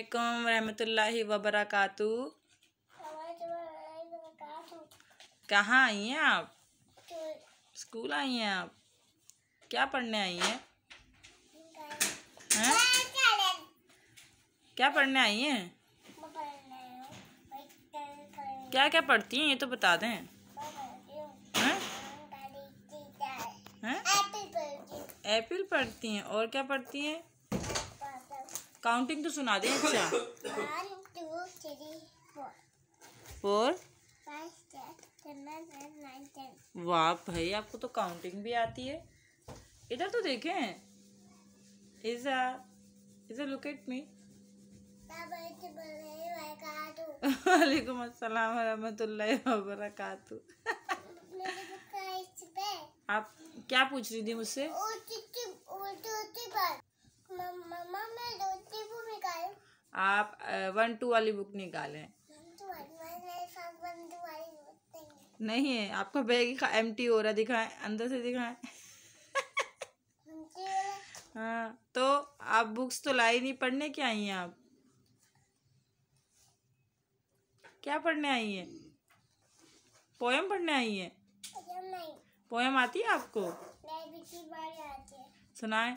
अल्लाम रहमतुल्ला वबरकू कहाँ आई हैं आप स्कूल आई हैं आप क्या पढ़ने आई हैं है? क्या पढ़ने आई हैं क्या क्या पढ़ती हैं ये तो बता दें एप्पल पढ़ती हैं और क्या पढ़ती हैं काउंटिंग तो सुना दे अच्छा फोर वाह भाई आपको तो काउंटिंग भी आती है इधर तो देखें इजा इजा लुक एट मी वालेकुम अस्सलाम वरहमतुल्लाहि आप क्या पूछ रही थी मुझसे आप वन टू वाली बुक निकालें नहीं है आपका बैग एम टी हो रहा दिखाएं अंदर से दिखाएं हाँ तो आप बुक्स तो लाई नहीं पढ़ने क्या आई हैं आप क्या पढ़ने आई हैं पोएम पढ़ने आई हैं पोएम आती है आपको सुनाए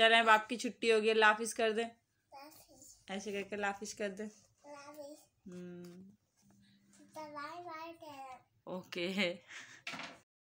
चलें अब आपकी छुट्टी होगी लाफिज कर दे ऐसे करके लाफिज कर दे ओके